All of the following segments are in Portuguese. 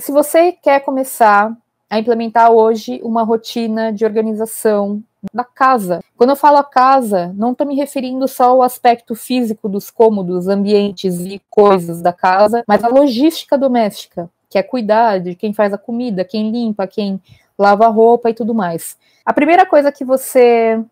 E se você quer começar a implementar hoje uma rotina de organização da casa. Quando eu falo a casa, não estou me referindo só ao aspecto físico dos cômodos, ambientes e coisas da casa, mas a logística doméstica, que é cuidar de quem faz a comida, quem limpa, quem lava a roupa e tudo mais. A primeira coisa que você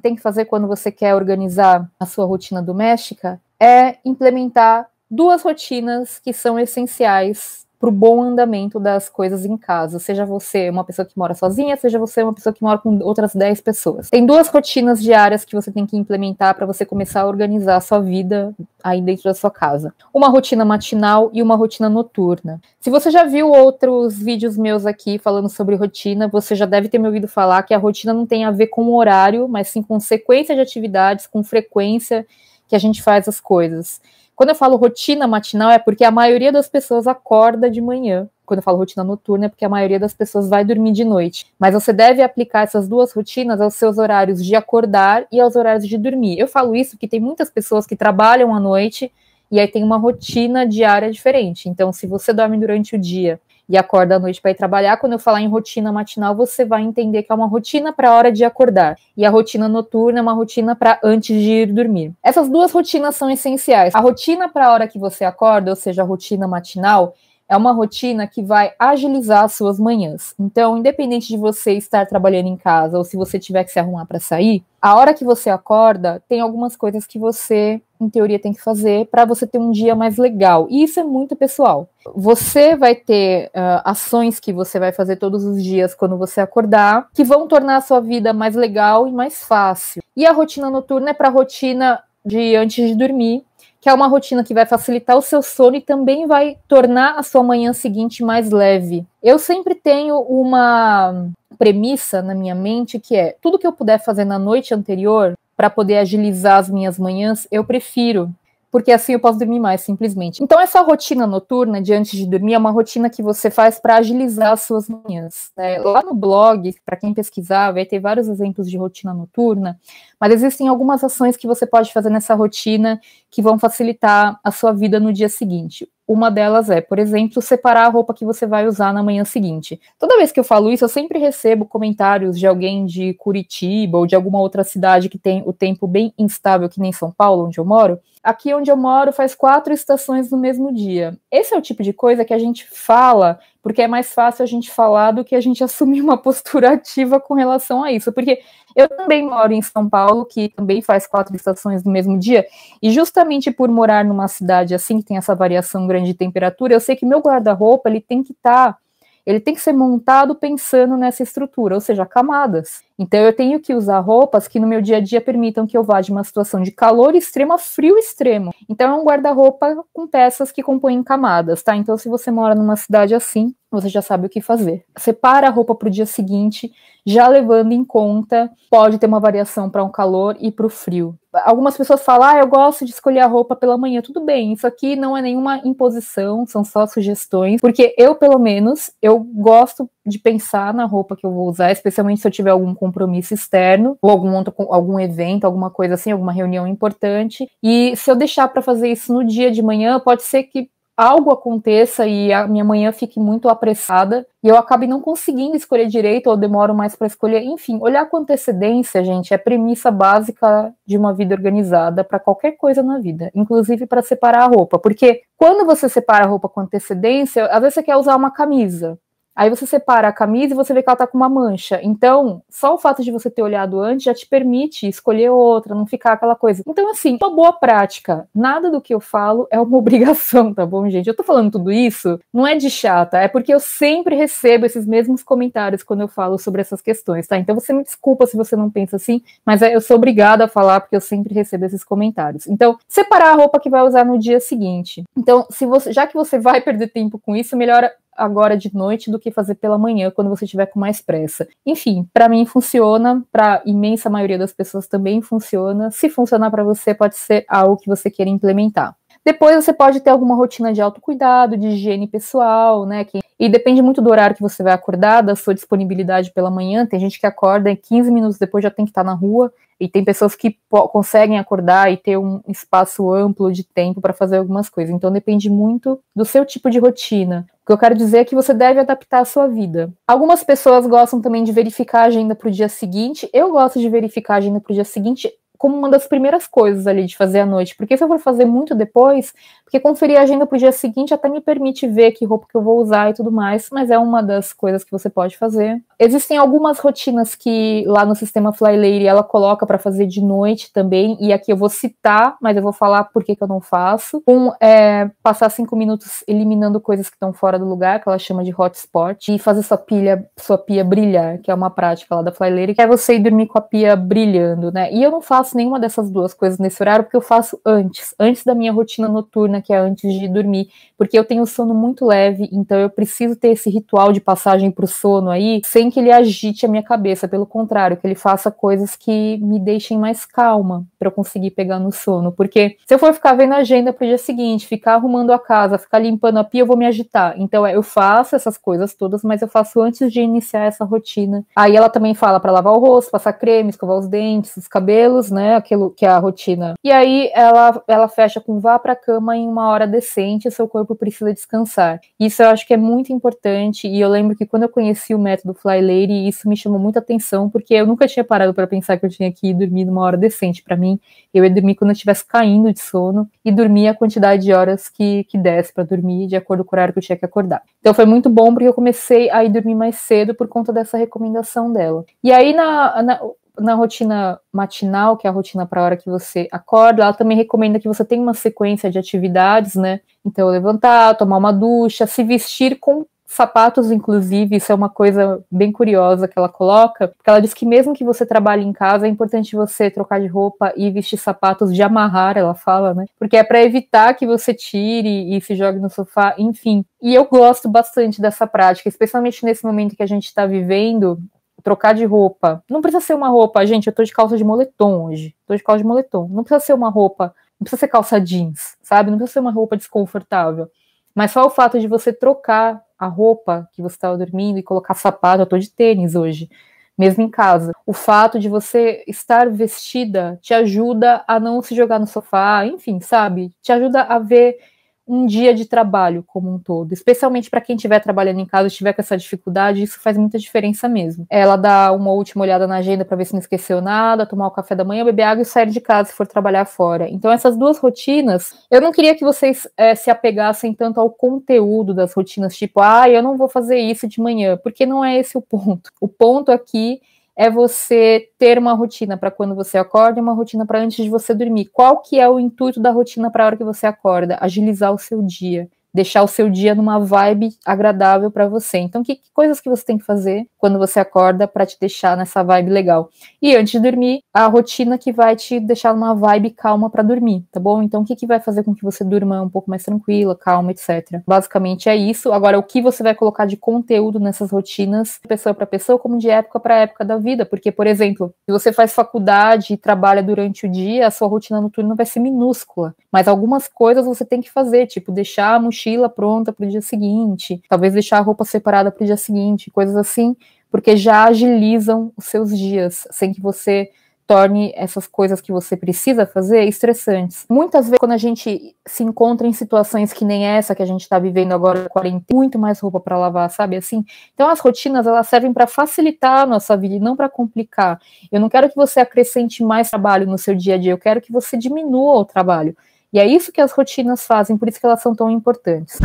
tem que fazer quando você quer organizar a sua rotina doméstica é implementar duas rotinas que são essenciais para o bom andamento das coisas em casa, seja você uma pessoa que mora sozinha, seja você uma pessoa que mora com outras 10 pessoas. Tem duas rotinas diárias que você tem que implementar para você começar a organizar a sua vida aí dentro da sua casa. Uma rotina matinal e uma rotina noturna. Se você já viu outros vídeos meus aqui falando sobre rotina, você já deve ter me ouvido falar que a rotina não tem a ver com horário, mas sim com sequência de atividades, com frequência que a gente faz as coisas. Quando eu falo rotina matinal, é porque a maioria das pessoas acorda de manhã. Quando eu falo rotina noturna, é porque a maioria das pessoas vai dormir de noite. Mas você deve aplicar essas duas rotinas aos seus horários de acordar e aos horários de dormir. Eu falo isso porque tem muitas pessoas que trabalham à noite e aí tem uma rotina diária diferente. Então, se você dorme durante o dia e acorda à noite para ir trabalhar. Quando eu falar em rotina matinal, você vai entender que é uma rotina para a hora de acordar e a rotina noturna é uma rotina para antes de ir dormir. Essas duas rotinas são essenciais. A rotina para a hora que você acorda, ou seja, a rotina matinal, é uma rotina que vai agilizar as suas manhãs. Então, independente de você estar trabalhando em casa ou se você tiver que se arrumar para sair, a hora que você acorda, tem algumas coisas que você, em teoria, tem que fazer para você ter um dia mais legal. E isso é muito pessoal. Você vai ter uh, ações que você vai fazer todos os dias quando você acordar, que vão tornar a sua vida mais legal e mais fácil. E a rotina noturna é para rotina de antes de dormir, que é uma rotina que vai facilitar o seu sono e também vai tornar a sua manhã seguinte mais leve. Eu sempre tenho uma premissa na minha mente que é tudo que eu puder fazer na noite anterior para poder agilizar as minhas manhãs, eu prefiro porque assim eu posso dormir mais, simplesmente. Então, essa rotina noturna de antes de dormir é uma rotina que você faz para agilizar as suas manhãs. Né? Lá no blog, para quem pesquisar, vai ter vários exemplos de rotina noturna, mas existem algumas ações que você pode fazer nessa rotina que vão facilitar a sua vida no dia seguinte. Uma delas é, por exemplo, separar a roupa que você vai usar na manhã seguinte. Toda vez que eu falo isso, eu sempre recebo comentários de alguém de Curitiba ou de alguma outra cidade que tem o tempo bem instável, que nem São Paulo, onde eu moro. Aqui onde eu moro faz quatro estações no mesmo dia. Esse é o tipo de coisa que a gente fala porque é mais fácil a gente falar do que a gente assumir uma postura ativa com relação a isso. Porque eu também moro em São Paulo, que também faz quatro estações no mesmo dia, e justamente por morar numa cidade assim, que tem essa variação grande de temperatura, eu sei que meu guarda-roupa ele tem que estar. Tá ele tem que ser montado pensando nessa estrutura, ou seja, camadas. Então eu tenho que usar roupas que no meu dia a dia permitam que eu vá de uma situação de calor extremo a frio extremo. Então é um guarda-roupa com peças que compõem camadas, tá? Então se você mora numa cidade assim, você já sabe o que fazer. Separa a roupa para o dia seguinte, já levando em conta, pode ter uma variação para um calor e para o frio. Algumas pessoas falam, ah, eu gosto de escolher a roupa pela manhã. Tudo bem, isso aqui não é nenhuma imposição, são só sugestões, porque eu, pelo menos, eu gosto de pensar na roupa que eu vou usar, especialmente se eu tiver algum compromisso externo, ou algum, outro, algum evento, alguma coisa assim, alguma reunião importante. E se eu deixar para fazer isso no dia de manhã, pode ser que algo aconteça e a minha manhã fique muito apressada e eu acabe não conseguindo escolher direito ou demoro mais para escolher. Enfim, olhar com antecedência, gente, é premissa básica de uma vida organizada para qualquer coisa na vida, inclusive para separar a roupa, porque quando você separa a roupa com antecedência, às vezes você quer usar uma camisa, Aí você separa a camisa e você vê que ela tá com uma mancha. Então, só o fato de você ter olhado antes já te permite escolher outra, não ficar aquela coisa. Então, assim, uma boa prática. Nada do que eu falo é uma obrigação, tá bom, gente? Eu tô falando tudo isso, não é de chata, é porque eu sempre recebo esses mesmos comentários quando eu falo sobre essas questões, tá? Então, você me desculpa se você não pensa assim, mas é, eu sou obrigada a falar porque eu sempre recebo esses comentários. Então, separar a roupa que vai usar no dia seguinte. Então, se você, já que você vai perder tempo com isso, melhora agora de noite do que fazer pela manhã quando você tiver com mais pressa. Enfim, para mim funciona, para imensa maioria das pessoas também funciona. Se funcionar para você, pode ser algo que você queira implementar. Depois você pode ter alguma rotina de autocuidado, de higiene pessoal, né? Que, e depende muito do horário que você vai acordar, da sua disponibilidade pela manhã. Tem gente que acorda e 15 minutos depois já tem que estar tá na rua. E tem pessoas que conseguem acordar e ter um espaço amplo de tempo para fazer algumas coisas. Então depende muito do seu tipo de rotina. O que eu quero dizer é que você deve adaptar a sua vida. Algumas pessoas gostam também de verificar a agenda para o dia seguinte. Eu gosto de verificar a agenda para o dia seguinte como uma das primeiras coisas ali de fazer à noite, porque se eu for fazer muito depois, porque conferir a agenda para o dia seguinte até me permite ver que roupa que eu vou usar e tudo mais, mas é uma das coisas que você pode fazer. Existem algumas rotinas que lá no sistema Fly Lady ela coloca para fazer de noite também, e aqui eu vou citar, mas eu vou falar por que, que eu não faço. Um é passar cinco minutos eliminando coisas que estão fora do lugar, que ela chama de hotspot, e fazer sua pilha, sua pia brilhar, que é uma prática lá da Fly Lady, que é você ir dormir com a pia brilhando, né? E eu não faço nenhuma dessas duas coisas nesse horário, porque eu faço antes, antes da minha rotina noturna que é antes de dormir, porque eu tenho sono muito leve, então eu preciso ter esse ritual de passagem para o sono aí, sem que ele agite a minha cabeça, pelo contrário, que ele faça coisas que me deixem mais calma para eu conseguir pegar no sono, porque se eu for ficar vendo a agenda pro dia seguinte, ficar arrumando a casa, ficar limpando a pia, eu vou me agitar. Então é, eu faço essas coisas todas, mas eu faço antes de iniciar essa rotina. Aí ela também fala para lavar o rosto, passar creme, escovar os dentes, os cabelos, né, aquilo que é a rotina. E aí ela ela fecha com vá para cama em uma hora decente, seu corpo precisa descansar. Isso eu acho que é muito importante, e eu lembro que quando eu conheci o método Fly Lady, isso me chamou muita atenção, porque eu nunca tinha parado para pensar que eu tinha que dormir numa hora decente. Para mim, eu ia dormir quando eu estivesse caindo de sono e dormir a quantidade de horas que, que desse para dormir, de acordo com o horário que eu tinha que acordar. Então foi muito bom, porque eu comecei a ir dormir mais cedo por conta dessa recomendação dela. E aí, na, na na rotina matinal, que é a rotina para a hora que você acorda, ela também recomenda que você tenha uma sequência de atividades, né? Então, levantar, tomar uma ducha, se vestir com sapatos, inclusive, isso é uma coisa bem curiosa que ela coloca, porque ela diz que mesmo que você trabalhe em casa, é importante você trocar de roupa e vestir sapatos de amarrar, ela fala, né? Porque é para evitar que você tire e se jogue no sofá, enfim. E eu gosto bastante dessa prática, especialmente nesse momento que a gente está vivendo, trocar de roupa. Não precisa ser uma roupa, gente, eu tô de calça de moletom hoje. Tô de calça de moletom. Não precisa ser uma roupa, não precisa ser calça jeans, sabe? Não precisa ser uma roupa desconfortável. Mas só o fato de você trocar a roupa que você estava dormindo e colocar sapato, eu tô de tênis hoje, mesmo em casa. O fato de você estar vestida te ajuda a não se jogar no sofá, enfim, sabe? Te ajuda a ver um dia de trabalho como um todo, especialmente para quem estiver trabalhando em casa, estiver com essa dificuldade, isso faz muita diferença mesmo. Ela dá uma última olhada na agenda para ver se não esqueceu nada, tomar o café da manhã, beber água e sair de casa se for trabalhar fora. Então essas duas rotinas, eu não queria que vocês é, se apegassem tanto ao conteúdo das rotinas, tipo, ah, eu não vou fazer isso de manhã, porque não é esse o ponto. O ponto aqui é é você ter uma rotina para quando você acorda e uma rotina para antes de você dormir. Qual que é o intuito da rotina para a hora que você acorda? Agilizar o seu dia deixar o seu dia numa vibe agradável para você. Então, que, que, coisas que você tem que fazer quando você acorda para te deixar nessa vibe legal? E antes de dormir, a rotina que vai te deixar numa vibe calma para dormir, tá bom? Então, o que, que vai fazer com que você durma um pouco mais tranquila, calma, etc. Basicamente é isso. Agora, o que você vai colocar de conteúdo nessas rotinas, pessoa para pessoa, como de época para época da vida? Porque, por exemplo, se você faz faculdade e trabalha durante o dia, a sua rotina noturna vai ser minúscula. Mas algumas coisas você tem que fazer, tipo deixar a mochila mochila pronta para o dia seguinte, talvez deixar a roupa separada para o dia seguinte, coisas assim, porque já agilizam os seus dias, sem que você torne essas coisas que você precisa fazer estressantes. Muitas vezes, quando a gente se encontra em situações que nem essa que a gente está vivendo agora, quarentena, muito mais roupa para lavar, sabe assim? Então, as rotinas elas servem para facilitar a nossa vida e não para complicar. Eu não quero que você acrescente mais trabalho no seu dia a dia, eu quero que você diminua o trabalho. E é isso que as rotinas fazem, por isso que elas são tão importantes.